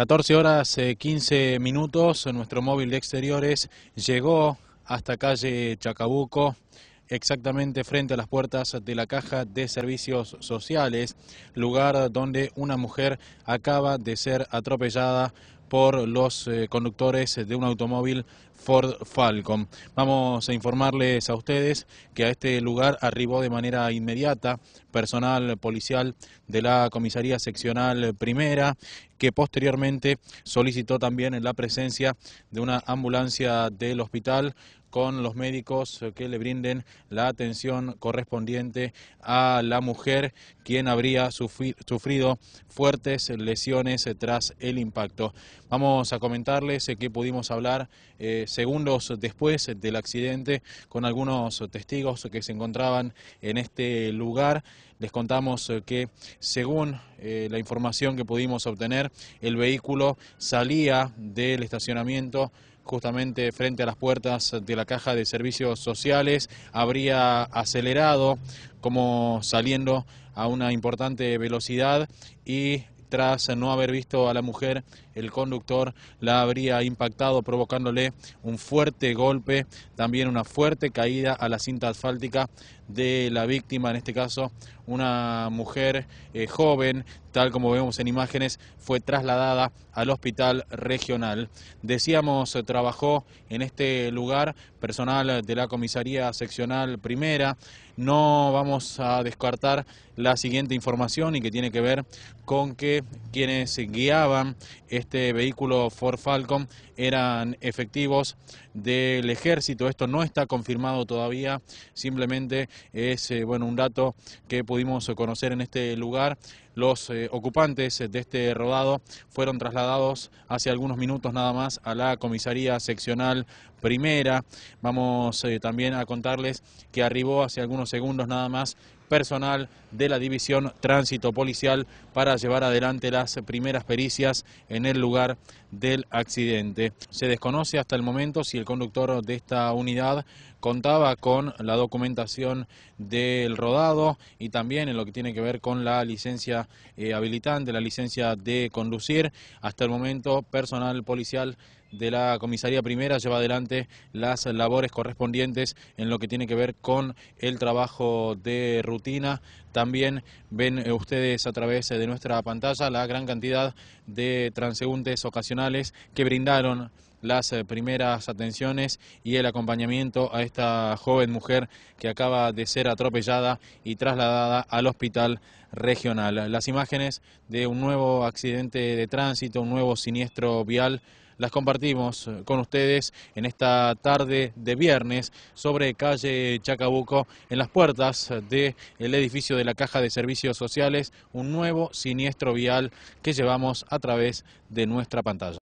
14 horas y eh, 15 minutos, nuestro móvil de exteriores llegó hasta calle Chacabuco, exactamente frente a las puertas de la Caja de Servicios Sociales, lugar donde una mujer acaba de ser atropellada por los eh, conductores de un automóvil Ford Falcon. Vamos a informarles a ustedes que a este lugar arribó de manera inmediata personal policial de la comisaría seccional primera que posteriormente solicitó también la presencia de una ambulancia del hospital con los médicos que le brinden la atención correspondiente a la mujer, quien habría sufrido fuertes lesiones tras el impacto. Vamos a comentarles eh, que pudimos hablar eh, segundos después del accidente con algunos testigos que se encontraban en este lugar. Les contamos eh, que según la información que pudimos obtener, el vehículo salía del estacionamiento justamente frente a las puertas de la caja de servicios sociales, habría acelerado como saliendo a una importante velocidad y tras no haber visto a la mujer, el conductor la habría impactado provocándole un fuerte golpe, también una fuerte caída a la cinta asfáltica de la víctima, en este caso una mujer eh, joven, tal como vemos en imágenes, fue trasladada al hospital regional. Decíamos, eh, trabajó en este lugar personal de la comisaría seccional primera. No vamos a descartar la siguiente información y que tiene que ver con que quienes guiaban este vehículo Ford Falcon eran efectivos del ejército. Esto no está confirmado todavía, simplemente es eh, bueno, un dato que pudimos conocer en este lugar. Los eh, ocupantes de este rodado fueron trasladados hace algunos minutos nada más a la comisaría seccional primera. Vamos eh, también a contarles que arribó hace algunos segundos nada más personal de la División Tránsito Policial para llevar adelante las primeras pericias en el lugar del accidente. Se desconoce hasta el momento si el conductor de esta unidad contaba con la documentación del rodado y también en lo que tiene que ver con la licencia eh, habilitante, la licencia de conducir. Hasta el momento, personal policial de la Comisaría Primera lleva adelante las labores correspondientes en lo que tiene que ver con el trabajo de rutina. También ven eh, ustedes a través eh, de nuestra pantalla la gran cantidad de transeúntes ocasionales que brindaron las eh, primeras atenciones y el acompañamiento a esta joven mujer que acaba de ser atropellada y trasladada al hospital regional. Las imágenes de un nuevo accidente de tránsito, un nuevo siniestro vial las compartimos eh, con ustedes en esta tarde de viernes sobre calle Chacabuco, en las puertas del edificio de la Caja de Servicios Sociales, un nuevo siniestro vial que llevamos a través de nuestra pantalla.